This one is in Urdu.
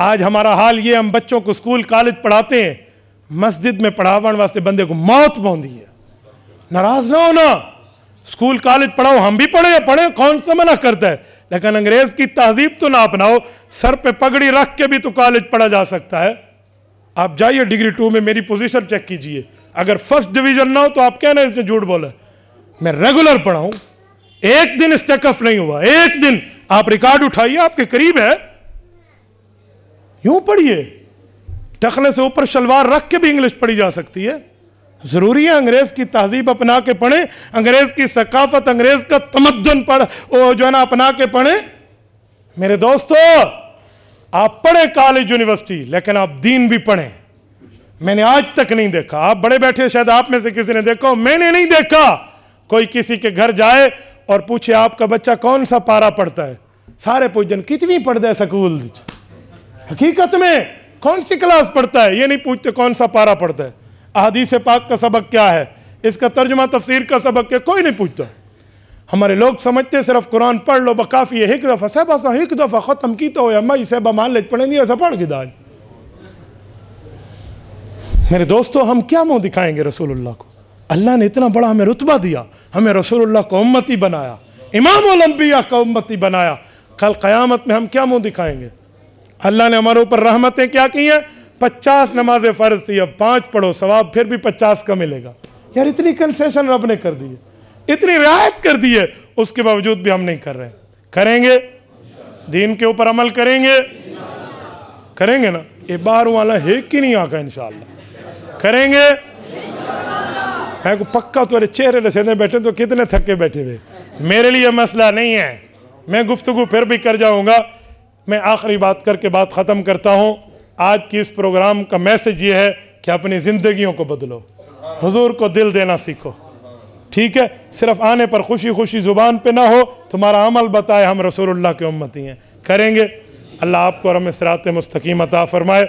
آج ہمارا حال یہ ہم بچوں کو اسکول کالج پڑھاتے ہیں مسجد میں پڑھاوڑ واسطے بندے کو موت بہندی ہے ناراض نہ ہونا سکول کالج پڑھاؤ ہم بھی پڑھے پڑھے کون سا منع کرتا ہے لیکن انگریز کی تہذیب تو نہ اپناؤ سر پہ پگڑی رکھ کے بھی تو کالج پڑھا جا سکتا ہے آپ جائیے ڈگری ٹو میں میری پوزیشن چیک کیجئے اگر فرسٹ ڈویژن نہ ہو تو آپ کہنا اس نے جھوٹ بولا میں ریگولر پڑھاؤں ایک دن اسٹیک اف نہیں ہوا ایک دن آپ ریکارڈ اٹھائیے آپ کے قریب ہے یوں پڑھیے ٹخنے سے اوپر شلوار رکھ کے بھی انگلش پڑھی جا سکتی ہے ضروری ہے انگریز کی تہذیب اپنا کے پڑھیں انگریز کی ثقافت انگریز کا تمدن اپنا کے پڑھیں میرے دوستو آپ پڑھیں کالج یونیورسٹی لیکن آپ دین بھی پڑھیں میں نے آج تک نہیں دیکھا آپ بڑے بیٹھے شاید آپ میں سے کسی نے دیکھا میں نے نہیں دیکھا کوئی کسی کے گھر جائے اور پوچھے آپ کا بچہ کون سا پارا پڑھتا ہے سارے پوچھ جن کتنی پڑھ دے سکول حقیقت میں کون سی کلاس پڑھتا ہے یہ نہیں پوچھتے کون سا پارا پڑھتا ہے احادیث پاک کا سبق کیا ہے اس کا ترجمہ تفسیر کا سبق کیا کوئی نہیں پوچھتا ہمارے لوگ سمجھتے صرف قرآن پڑھ لو بکافی ہے ایک دفعہ صاحب صاحب ایک دفعہ ختم کی تو لے پڑھیں ایسا پڑھ گی پڑھائی میرے دوستو ہم کیا منہ دکھائیں گے رسول اللہ کو اللہ نے اتنا بڑا ہمیں رتبہ دیا ہمیں رسول اللہ کو امتی بنایا امام الانبیاء کا امتی بنایا کل قیامت میں ہم کیا منہ دکھائیں گے اللہ نے ہمارے اوپر رحمتیں کیا کی ہیں پچاس نماز فرض تھی اب پانچ پڑھو ثواب پھر بھی پچاس کا ملے گا یار اتنی کنسیشن رب نے کر دی ہے اتنی رعایت کر دی ہے اس کے باوجود بھی ہم نہیں کر رہے کریں گے دین کے اوپر عمل کریں گے کریں گے نا یہ باہر والا ہے کہ نہیں آگا انشاءاللہ کریں گے میں کو پکا تورے چہرے لسے بیٹھے تو کتنے تھکے بیٹھے ہوئے میرے لیے مسئلہ نہیں ہے میں گفتگو پھر بھی کر جاؤں گا میں آخری بات کر کے بات ختم کرتا ہوں آج کی اس پروگرام کا میسج یہ ہے کہ اپنی زندگیوں کو بدلو حضور کو دل دینا سیکھو ٹھیک ہے صرف آنے پر خوشی خوشی زبان پہ نہ ہو تمہارا عمل بتائے ہم رسول اللہ کے امتی ہیں کریں گے اللہ آپ کو اور صراط مستقیم عطا فرمائے